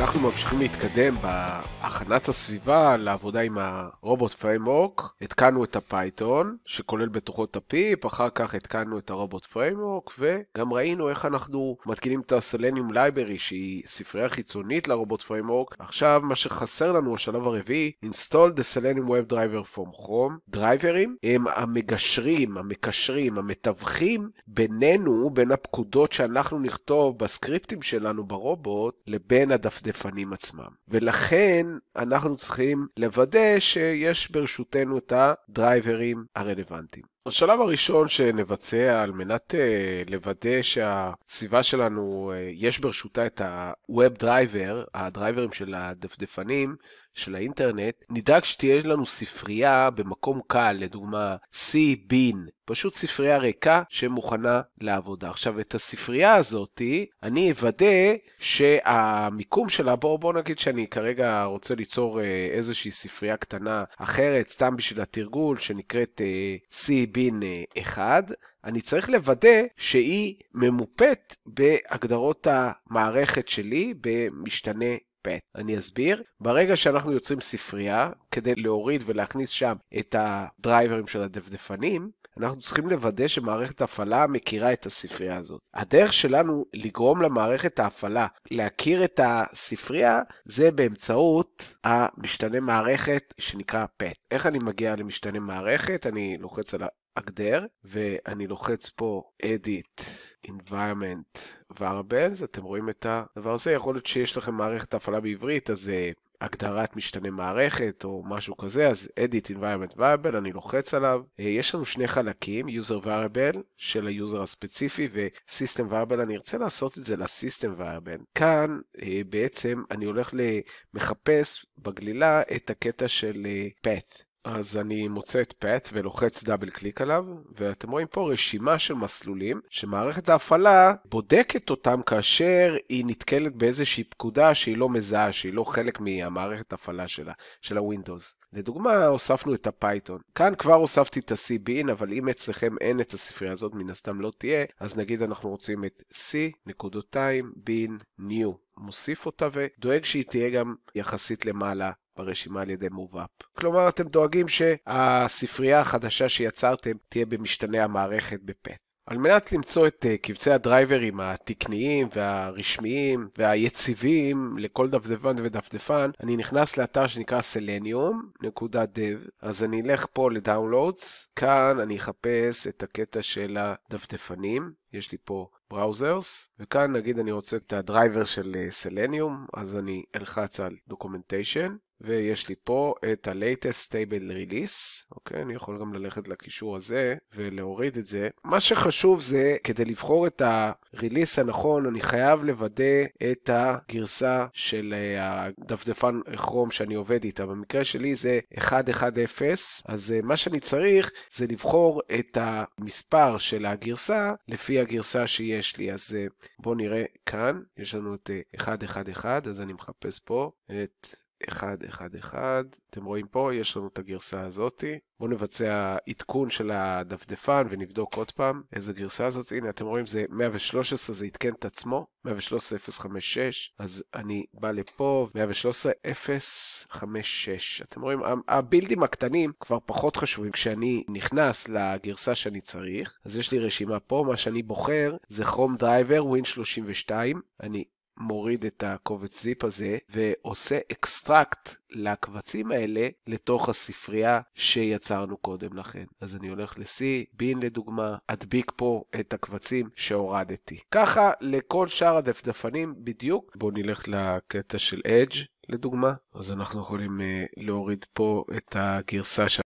אנחנו ממשיכים להתקדם בהכנת הסביבה לעבודה עם הרובוט פריימורק. התקנו את הפייתון, שכולל בתוכו את הפיפ, אחר כך התקנו את הרובוט פריימורק, וגם ראינו איך אנחנו מתקינים את הסלניום לייברי, שהיא ספרייה חיצונית לרובוט פריימורק. עכשיו, מה שחסר לנו, השלב הרביעי, install the selenium web driver from home. דרייברים הם המגשרים, המקשרים, המתווכים בינינו, בין הפקודות שאנחנו נכתוב בסקריפטים שלנו ברובוט, לבין הדפדפים. הדפנים עצמם. ולכן אנחנו צריכים לוודא שיש ברשותנו את הדרייברים הרלוונטיים. השלב הראשון שנבצע על מנת uh, לוודא שהסביבה שלנו, uh, יש ברשותה את ה-Web Driver, הדרייברים של הדפדפנים, של האינטרנט, נדאג שתהיה לנו ספרייה במקום קל, לדוגמה C-Bin, פשוט ספרייה ריקה שמוכנה לעבודה. עכשיו, את הספרייה הזאתי, אני אוודא שהמיקום שלה, בואו בוא נגיד שאני כרגע רוצה ליצור uh, איזושהי ספרייה קטנה אחרת, סתם בשביל התרגול, שנקראת uh, C-Bin. טורבין 1, אה, אני צריך לוודא שהיא ממופת בהגדרות המערכת שלי במשתנה פט. אני אסביר. ברגע שאנחנו יוצרים ספרייה, כדי להוריד ולהכניס שם את הדרייברים של הדפדפנים, אנחנו צריכים לוודא שמערכת ההפעלה מכירה את הספרייה הזאת. הדרך שלנו לגרום למערכת ההפעלה להכיר את הספרייה זה באמצעות המשתנה מערכת שנקרא פט. E איך אני מגיע למשתנה מערכת? אני לוחץ על הגדר ואני לוחץ פה edit environment variables אתם רואים את הדבר הזה יכול להיות שיש לכם מערכת הפעלה בעברית אז אה, הגדרת משתנה מערכת או משהו כזה, אז edit environment variable, אני לוחץ עליו. אה, יש לנו שני חלקים, user variable של היוזר הספציפי ו-system variable, אני ארצה לעשות את זה ל-system variable. כאן אה, בעצם אני הולך למחפש בגלילה את הקטע של אה, path. אז אני מוצא את פט ולוחץ דאבל קליק עליו, ואתם רואים פה רשימה של מסלולים שמערכת ההפעלה בודקת אותם כאשר היא נתקלת באיזושהי פקודה שהיא לא מזהה, שהיא לא חלק מהמערכת ההפעלה שלה, של הווינדוס. לדוגמה, הוספנו את הפייתון. כאן כבר הוספתי את ה-CBIN, אבל אם אצלכם אין את הספרייה הזאת, מן הסתם לא תהיה, אז נגיד אנחנו רוצים את C, נקודותיים, בין, ניו. מוסיף אותה ודואג שהיא תהיה גם יחסית למעלה ברשימה על ידי מובאפ. כלומר, אתם דואגים שהספרייה החדשה שיצרתם תהיה במשתנה המערכת בפט. על מנת למצוא את אה, קבצי הדרייברים התקניים והרשמיים והיציבים לכל דפדפן ודפדפן, אני נכנס לאתר שנקרא selenium.dev, אז אני אלך פה לדאונלודס, כאן אני אחפש את הקטע של הדפדפנים, יש לי פה בראוזרס, וכאן נגיד אני רוצה את הדרייבר של אה, selenium, אז אני אלחץ על דוקומנטיישן, ויש לי פה את ה-Latest Stable Release, אוקיי? אני יכול גם ללכת לקישור הזה ולהוריד את זה. מה שחשוב זה, כדי לבחור את ה-Release הנכון, אני חייב לוודא את הגרסה של אה, הדפדפן כרום שאני עובד איתה. במקרה שלי זה 110, אז אה, מה שאני צריך זה לבחור את המספר של הגרסה לפי הגרסה שיש לי. אז אה, בואו נראה כאן, יש לנו את 111, אז אני מחפש פה את... אחד, אחד, אחד. אתם רואים פה, יש לנו את הגרסה הזאתי. בואו נבצע עדכון של הדפדפן ונבדוק עוד פעם איזה גרסה זאת. הנה, אתם רואים, זה 113, זה עדכן את עצמו, 113.056, אז אני בא לפה, 113.056. אתם רואים, הבילדים הקטנים כבר פחות חשובים. כשאני נכנס לגרסה שאני צריך, אז יש לי רשימה פה, מה שאני בוחר זה Chrome Driver Win 32, אני מוריד את הקובץ זיפ הזה ועושה אקסטרקט לקבצים האלה לתוך הספרייה שיצרנו קודם לכן. אז אני הולך ל-C, בין לדוגמה, אדביק פה את הקבצים שהורדתי. ככה לכל שאר הדפדפנים בדיוק. בואו נלך לקטע של אדג' לדוגמה. אז אנחנו יכולים אה, להוריד פה את הגרסה ש...